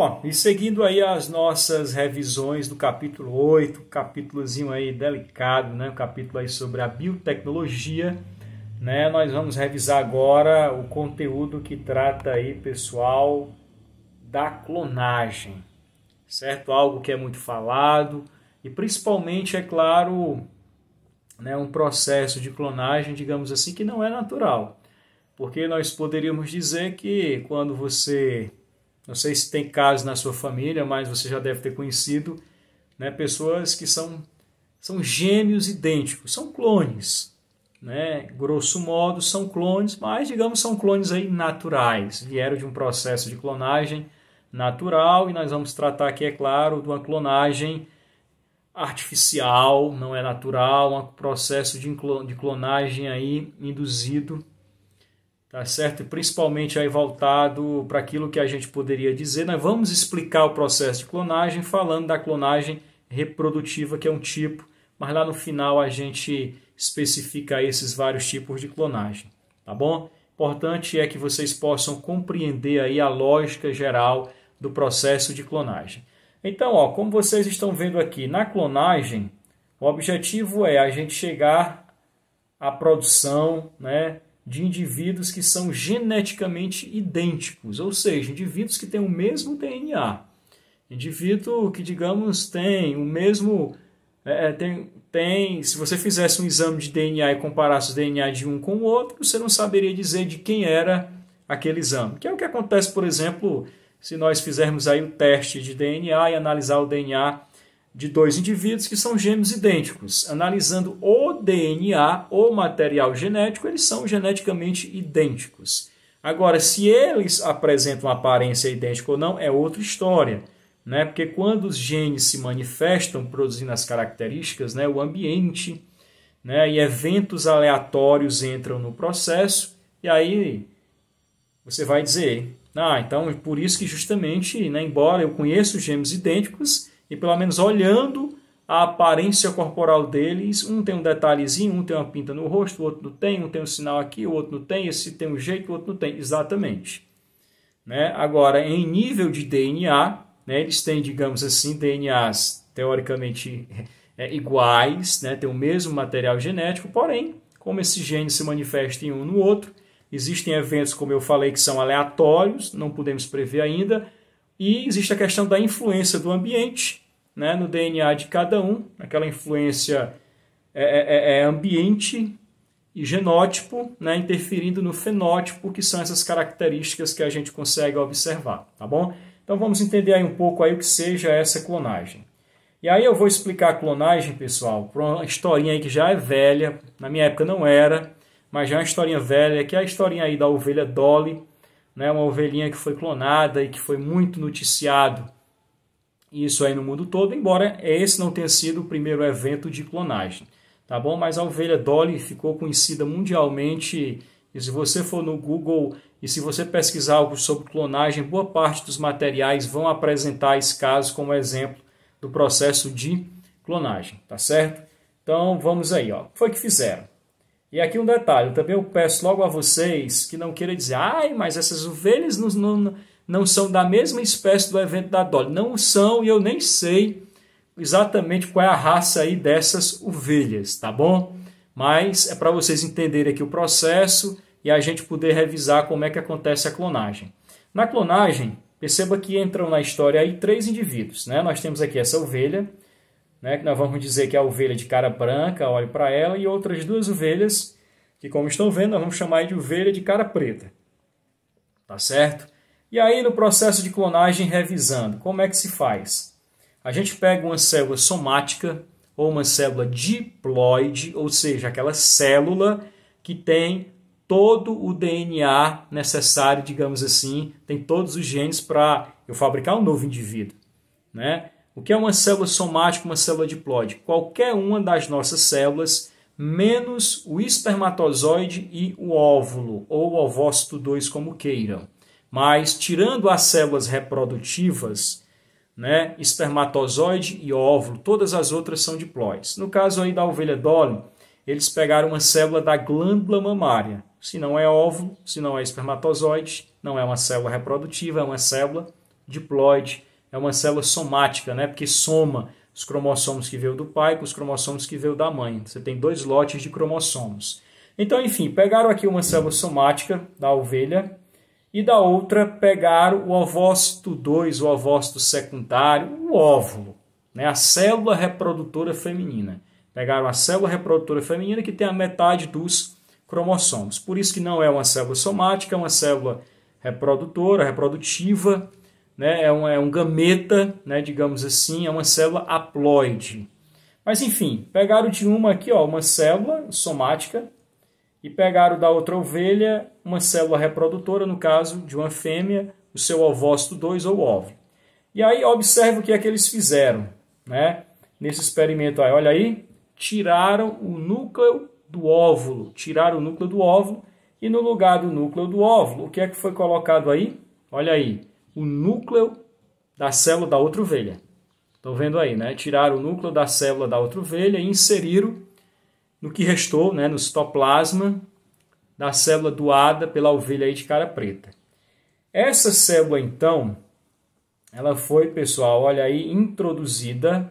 Bom, e seguindo aí as nossas revisões do capítulo 8, capítulozinho aí delicado, né? O capítulo aí sobre a biotecnologia, né? Nós vamos revisar agora o conteúdo que trata aí, pessoal, da clonagem, certo? Algo que é muito falado e principalmente, é claro, né, um processo de clonagem, digamos assim, que não é natural. Porque nós poderíamos dizer que quando você não sei se tem casos na sua família, mas você já deve ter conhecido né, pessoas que são, são gêmeos idênticos, são clones. Né? Grosso modo, são clones, mas digamos são clones aí naturais. Vieram de um processo de clonagem natural e nós vamos tratar aqui, é claro, de uma clonagem artificial, não é natural, um processo de clonagem aí induzido tá certo? E principalmente aí voltado para aquilo que a gente poderia dizer, nós né? vamos explicar o processo de clonagem falando da clonagem reprodutiva, que é um tipo, mas lá no final a gente especifica esses vários tipos de clonagem, tá bom? Importante é que vocês possam compreender aí a lógica geral do processo de clonagem. Então, ó, como vocês estão vendo aqui, na clonagem, o objetivo é a gente chegar à produção, né, de indivíduos que são geneticamente idênticos, ou seja, indivíduos que têm o mesmo DNA. Indivíduo que, digamos, tem o mesmo. É, é, tem, tem, se você fizesse um exame de DNA e comparasse o DNA de um com o outro, você não saberia dizer de quem era aquele exame. Que é o que acontece, por exemplo, se nós fizermos aí o teste de DNA e analisar o DNA de dois indivíduos que são gêmeos idênticos. Analisando o DNA, o material genético, eles são geneticamente idênticos. Agora, se eles apresentam aparência idêntica ou não, é outra história. Né? Porque quando os genes se manifestam, produzindo as características, né? o ambiente né? e eventos aleatórios entram no processo, e aí você vai dizer, ah, então por isso que justamente, né? embora eu conheça os gêmeos idênticos, e pelo menos olhando a aparência corporal deles, um tem um detalhezinho, um tem uma pinta no rosto, o outro não tem, um tem um sinal aqui, o outro não tem, esse tem um jeito, o outro não tem. Exatamente. Né? Agora, em nível de DNA, né, eles têm, digamos assim, DNAs teoricamente é, iguais, né, têm o mesmo material genético, porém, como esse gene se manifesta em um no outro, existem eventos, como eu falei, que são aleatórios, não podemos prever ainda, e existe a questão da influência do ambiente né, no DNA de cada um, aquela influência é, é, é, é ambiente e genótipo, né, interferindo no fenótipo, que são essas características que a gente consegue observar, tá bom? Então vamos entender aí um pouco aí o que seja essa clonagem. E aí eu vou explicar a clonagem, pessoal, para uma historinha aí que já é velha, na minha época não era, mas já é uma historinha velha, que é a historinha aí da ovelha Dolly, né, uma ovelhinha que foi clonada e que foi muito noticiado. Isso aí no mundo todo, embora esse não tenha sido o primeiro evento de clonagem, tá bom? Mas a ovelha Dolly ficou conhecida mundialmente e se você for no Google e se você pesquisar algo sobre clonagem, boa parte dos materiais vão apresentar esse caso como exemplo do processo de clonagem, tá certo? Então vamos aí, ó. Foi que fizeram. E aqui um detalhe, também eu peço logo a vocês que não queiram dizer, ai, mas essas ovelhas não, não, não são da mesma espécie do evento da Dolly. Não são e eu nem sei exatamente qual é a raça aí dessas ovelhas, tá bom? Mas é para vocês entenderem aqui o processo e a gente poder revisar como é que acontece a clonagem. Na clonagem, perceba que entram na história aí três indivíduos, né? Nós temos aqui essa ovelha, né, que nós vamos dizer que é a ovelha de cara branca, olhe para ela, e outras duas ovelhas, que como estão vendo, nós vamos chamar de ovelha de cara preta. Tá certo? E aí, no processo de clonagem, revisando, como é que se faz? A gente pega uma célula somática ou uma célula diploide, ou seja, aquela célula que tem todo o DNA necessário, digamos assim, tem todos os genes para eu fabricar um novo indivíduo, né? O que é uma célula somática, uma célula diploide? Qualquer uma das nossas células, menos o espermatozoide e o óvulo, ou ovócito 2, como queiram. Mas, tirando as células reprodutivas, né, espermatozoide e óvulo, todas as outras são diploides. No caso aí da ovelha Dolly, eles pegaram uma célula da glândula mamária. Se não é óvulo, se não é espermatozoide, não é uma célula reprodutiva, é uma célula diploide é uma célula somática, né? Porque soma os cromossomos que veio do pai com os cromossomos que veio da mãe. Você tem dois lotes de cromossomos. Então, enfim, pegaram aqui uma célula somática da ovelha e da outra pegaram o ovócito 2, o ovócito secundário, o óvulo, né? A célula reprodutora feminina. Pegaram a célula reprodutora feminina que tem a metade dos cromossomos. Por isso que não é uma célula somática, é uma célula reprodutora, reprodutiva, né? é, um, é um gameta, né? digamos assim, é uma célula haploide. Mas enfim, pegaram de uma aqui ó, uma célula somática e pegaram da outra ovelha uma célula reprodutora, no caso de uma fêmea, o seu ovócito 2 ou ovo. E aí observa o que é que eles fizeram, né? Nesse experimento aí, olha aí, tiraram o núcleo do óvulo, tiraram o núcleo do óvulo e no lugar do núcleo do óvulo, o que é que foi colocado aí? Olha aí, o núcleo da célula da outra ovelha. Estão vendo aí, né? Tiraram o núcleo da célula da outra ovelha e inseriram no que restou, né, no citoplasma da célula doada pela ovelha aí de cara preta. Essa célula, então, ela foi, pessoal, olha aí, introduzida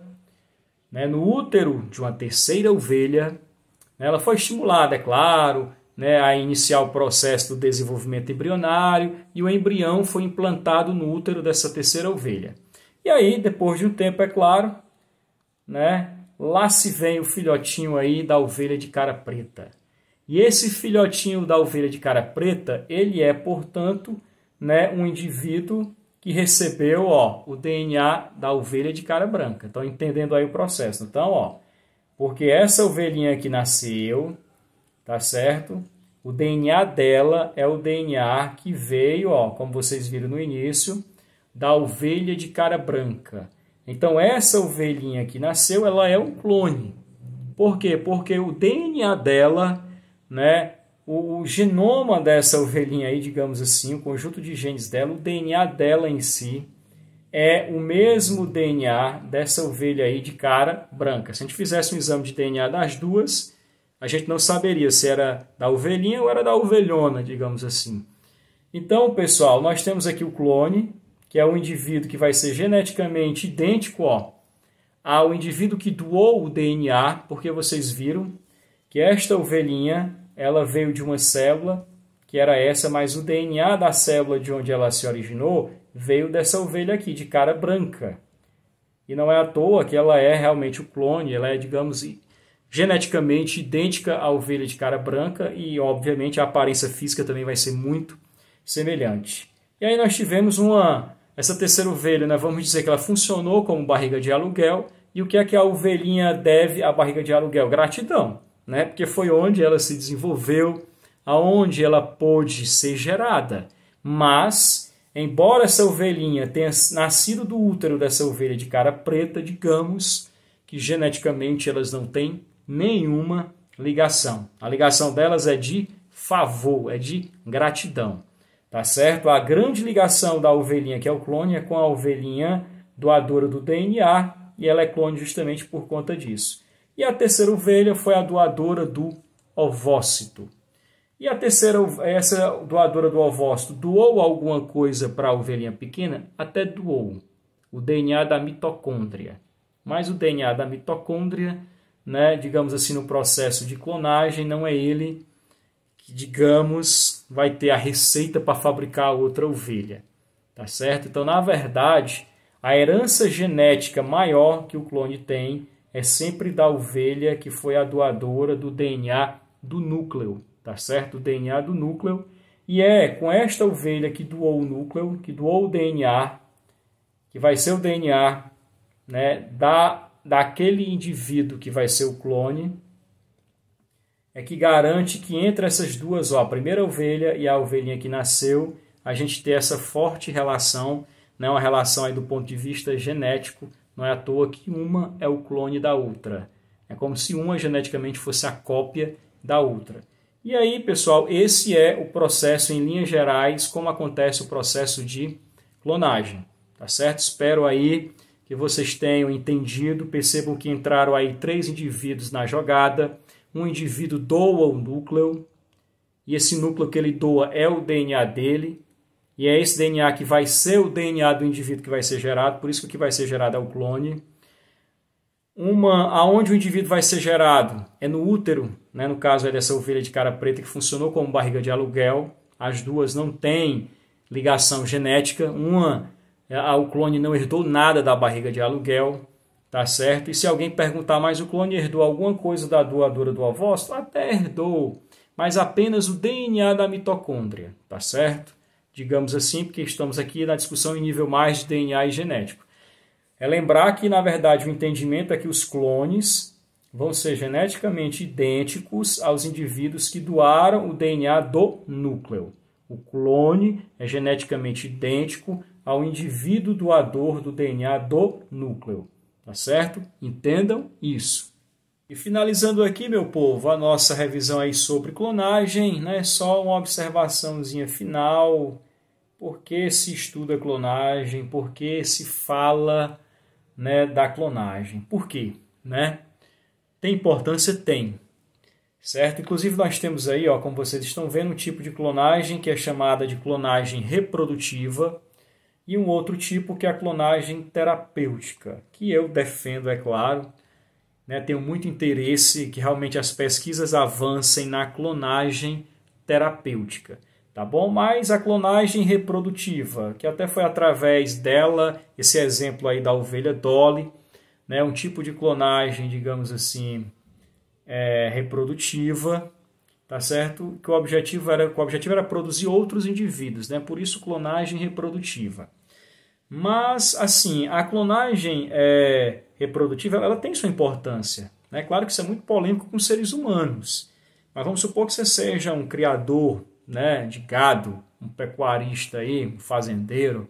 né, no útero de uma terceira ovelha. Né? Ela foi estimulada, é claro, né, a iniciar o processo do desenvolvimento embrionário e o embrião foi implantado no útero dessa terceira ovelha. E aí, depois de um tempo, é claro, né, lá se vem o filhotinho aí da ovelha de cara preta. E esse filhotinho da ovelha de cara preta, ele é, portanto, né, um indivíduo que recebeu ó, o DNA da ovelha de cara branca. Estão entendendo aí o processo. Então, ó, porque essa ovelhinha que nasceu, tá certo? O DNA dela é o DNA que veio, ó, como vocês viram no início, da ovelha de cara branca. Então essa ovelhinha que nasceu, ela é um clone. Por quê? Porque o DNA dela, né, o, genoma dessa ovelhinha aí, digamos assim, o conjunto de genes dela, o DNA dela em si é o mesmo DNA dessa ovelha aí de cara branca. Se a gente fizesse um exame de DNA das duas, a gente não saberia se era da ovelhinha ou era da ovelhona, digamos assim. Então, pessoal, nós temos aqui o clone, que é o indivíduo que vai ser geneticamente idêntico ó, ao indivíduo que doou o DNA, porque vocês viram que esta ovelhinha ela veio de uma célula, que era essa, mas o DNA da célula de onde ela se originou veio dessa ovelha aqui, de cara branca. E não é à toa que ela é realmente o clone, ela é, digamos, geneticamente idêntica à ovelha de cara branca e, obviamente, a aparência física também vai ser muito semelhante. E aí nós tivemos uma essa terceira ovelha, né, vamos dizer que ela funcionou como barriga de aluguel. E o que é que a ovelhinha deve à barriga de aluguel? Gratidão, né? Porque foi onde ela se desenvolveu, aonde ela pôde ser gerada. Mas, embora essa ovelhinha tenha nascido do útero dessa ovelha de cara preta, digamos que geneticamente elas não têm nenhuma ligação. A ligação delas é de favor, é de gratidão. Tá certo? A grande ligação da ovelhinha que é o clone é com a ovelhinha doadora do DNA e ela é clone justamente por conta disso. E a terceira ovelha foi a doadora do ovócito. E a terceira, essa doadora do ovócito, doou alguma coisa para a ovelhinha pequena? Até doou. O DNA da mitocôndria. Mas o DNA da mitocôndria né, digamos assim, no processo de clonagem, não é ele que, digamos, vai ter a receita para fabricar outra ovelha, tá certo? Então, na verdade, a herança genética maior que o clone tem é sempre da ovelha que foi a doadora do DNA do núcleo, tá certo? O DNA do núcleo. E é com esta ovelha que doou o núcleo, que doou o DNA, que vai ser o DNA né, da daquele indivíduo que vai ser o clone é que garante que entre essas duas, ó, a primeira ovelha e a ovelhinha que nasceu, a gente tem essa forte relação, né, uma relação aí do ponto de vista genético, não é à toa que uma é o clone da outra. É como se uma geneticamente fosse a cópia da outra. E aí, pessoal, esse é o processo em linhas gerais, como acontece o processo de clonagem, tá certo? Espero aí que vocês tenham entendido. Percebam que entraram aí três indivíduos na jogada. Um indivíduo doa o núcleo, e esse núcleo que ele doa é o DNA dele, e é esse DNA que vai ser o DNA do indivíduo que vai ser gerado, por isso que o que vai ser gerado é o clone. Uma, aonde o indivíduo vai ser gerado é no útero, né? no caso é dessa ovelha de cara preta que funcionou como barriga de aluguel. As duas não têm ligação genética, uma é, ah, o clone não herdou nada da barriga de aluguel, tá certo? E se alguém perguntar, mas o clone herdou alguma coisa da doadora do avô? Até herdou, mas apenas o DNA da mitocôndria, tá certo? Digamos assim, porque estamos aqui na discussão em nível mais de DNA e genético. É lembrar que, na verdade, o entendimento é que os clones vão ser geneticamente idênticos aos indivíduos que doaram o DNA do núcleo. O clone é geneticamente idêntico ao indivíduo doador do DNA do núcleo. Tá certo? Entendam isso. E finalizando aqui, meu povo, a nossa revisão aí sobre clonagem, né? Só uma observaçãozinha final. Por que se estuda clonagem? Por que se fala, né, da clonagem? Por quê, né? Tem importância? Tem. Certo? Inclusive nós temos aí, ó, como vocês estão vendo, um tipo de clonagem que é chamada de clonagem reprodutiva, e um outro tipo que é a clonagem terapêutica, que eu defendo, é claro. Né? Tenho muito interesse que realmente as pesquisas avancem na clonagem terapêutica, tá bom? Mas a clonagem reprodutiva, que até foi através dela, esse exemplo aí da ovelha Dolly, né? um tipo de clonagem, digamos assim, é, reprodutiva, tá certo? Que o objetivo era, o objetivo era produzir outros indivíduos, né? Por isso clonagem reprodutiva. Mas, assim, a clonagem é, reprodutiva ela tem sua importância. É né? claro que isso é muito polêmico com seres humanos. Mas vamos supor que você seja um criador né, de gado, um pecuarista aí, um fazendeiro,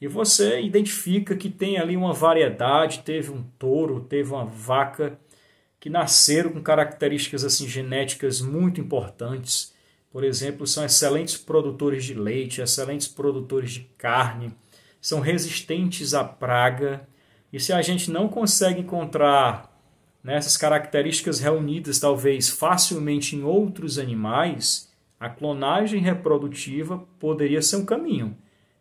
e você identifica que tem ali uma variedade, teve um touro, teve uma vaca que nasceram com características assim genéticas muito importantes. Por exemplo, são excelentes produtores de leite, excelentes produtores de carne, são resistentes à praga. E se a gente não consegue encontrar né, essas características reunidas, talvez facilmente em outros animais, a clonagem reprodutiva poderia ser um caminho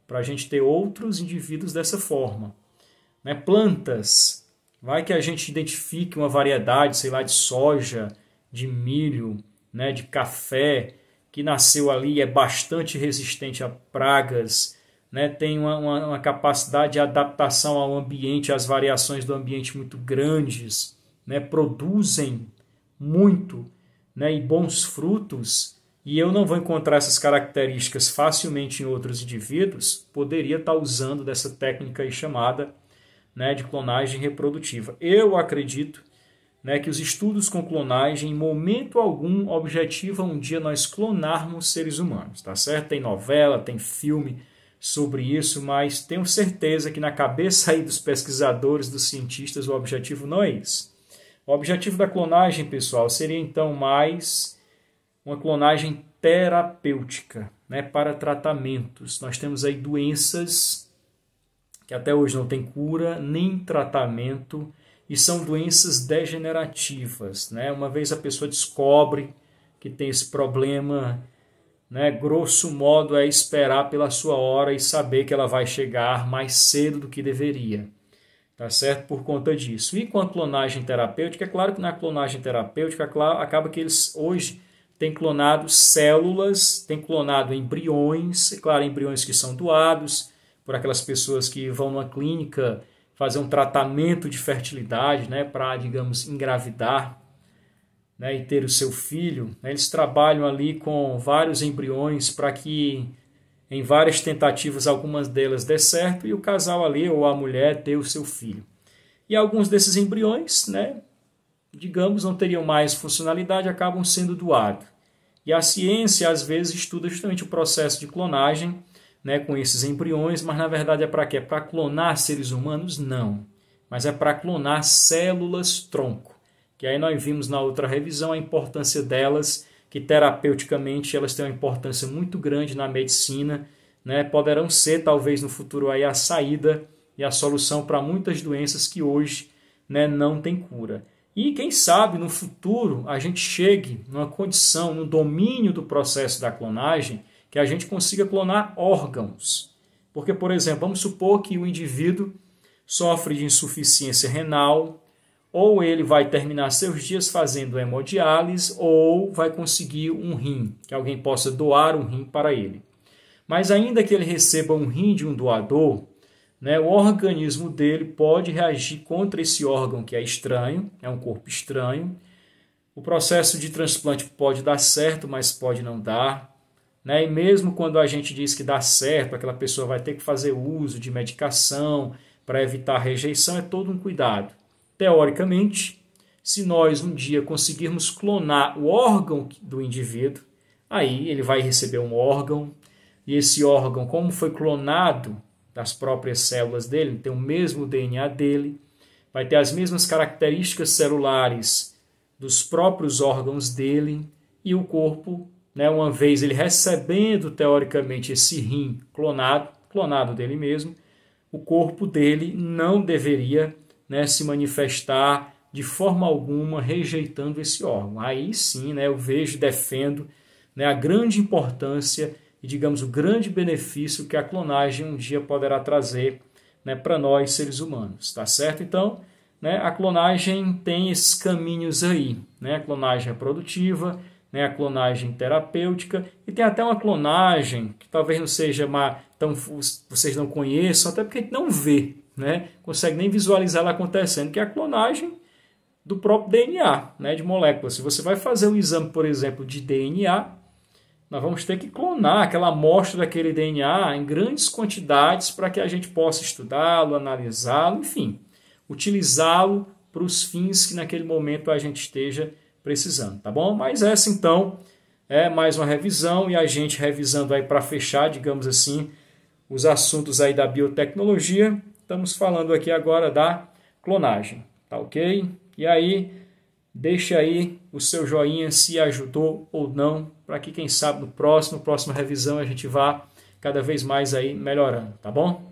para a gente ter outros indivíduos dessa forma. Né, plantas, vai que a gente identifique uma variedade, sei lá, de soja, de milho, né, de café, que nasceu ali é bastante resistente a pragas né, tem uma, uma, uma, capacidade de adaptação ao ambiente, às variações do ambiente muito grandes, né, produzem muito né, e bons frutos, e eu não vou encontrar essas características facilmente em outros indivíduos, poderia estar tá usando dessa técnica aí chamada né, de clonagem reprodutiva. Eu acredito né, que os estudos com clonagem, em momento algum, objetivam um dia nós clonarmos seres humanos, tá certo? Tem novela, tem filme sobre isso, mas tenho certeza que na cabeça aí dos pesquisadores, dos cientistas, o objetivo não é isso. O objetivo da clonagem, pessoal, seria então mais uma clonagem terapêutica, né, para tratamentos. Nós temos aí doenças que até hoje não tem cura nem tratamento e são doenças degenerativas, né? Uma vez a pessoa descobre que tem esse problema, né, grosso modo, é esperar pela sua hora e saber que ela vai chegar mais cedo do que deveria. Tá certo? Por conta disso. E com a clonagem terapêutica, é claro que na clonagem terapêutica acaba que eles hoje têm clonado células, têm clonado embriões, é claro, embriões que são doados por aquelas pessoas que vão numa clínica fazer um tratamento de fertilidade, né, para, digamos, engravidar né, e ter o seu filho, né, eles trabalham ali com vários embriões para que em várias tentativas, algumas delas dê certo e o casal ali ou a mulher ter o seu filho. E alguns desses embriões, né, digamos, não teriam mais funcionalidade, acabam sendo doados. E a ciência às vezes estuda justamente o processo de clonagem, né, com esses embriões, mas na verdade é para quê? É para clonar seres humanos? Não, mas é para clonar células tronco que aí nós vimos na outra revisão a importância delas, que terapeuticamente elas têm uma importância muito grande na medicina, né? poderão ser talvez no futuro aí a saída e a solução para muitas doenças que hoje né, não tem cura. E quem sabe no futuro a gente chegue numa condição, no domínio do processo da clonagem, que a gente consiga clonar órgãos. Porque, por exemplo, vamos supor que o indivíduo sofre de insuficiência renal, ou ele vai terminar seus dias fazendo hemodiálise ou vai conseguir um rim, que alguém possa doar um rim para ele. Mas ainda que ele receba um rim de um doador, né, o organismo dele pode reagir contra esse órgão que é estranho, é um corpo estranho. O processo de transplante pode dar certo, mas pode não dar. Né? E mesmo quando a gente diz que dá certo, aquela pessoa vai ter que fazer uso de medicação para evitar rejeição, é todo um cuidado. Teoricamente, se nós um dia conseguirmos clonar o órgão do indivíduo, aí ele vai receber um órgão, e esse órgão, como foi clonado das próprias células dele, tem o mesmo DNA dele, vai ter as mesmas características celulares dos próprios órgãos dele, e o corpo, né, uma vez ele recebendo teoricamente esse rim clonado, clonado dele mesmo, o corpo dele não deveria né, se manifestar de forma alguma rejeitando esse órgão. Aí sim, né, eu vejo, defendo né, a grande importância e, digamos, o grande benefício que a clonagem um dia poderá trazer né, para nós seres humanos, tá certo? Então, né, a clonagem tem esses caminhos aí, né, a clonagem reprodutiva, é né, a clonagem terapêutica e tem até uma clonagem que talvez não seja uma, tão, vocês não conheçam, até porque a gente não vê, né? Consegue nem visualizar ela acontecendo, que é a clonagem do próprio DNA, né, de moléculas. Se você vai fazer um exame, por exemplo, de DNA, nós vamos ter que clonar aquela amostra daquele DNA em grandes quantidades para que a gente possa estudá-lo, analisá-lo, enfim, utilizá-lo para os fins que naquele momento a gente esteja precisando, tá bom? Mas essa então é mais uma revisão e a gente revisando aí para fechar, digamos assim, os assuntos aí da biotecnologia. Estamos falando aqui agora da clonagem, tá ok? E aí, deixa aí o seu joinha se ajudou ou não, para que quem sabe no próximo, próxima revisão a gente vá cada vez mais aí melhorando, tá bom?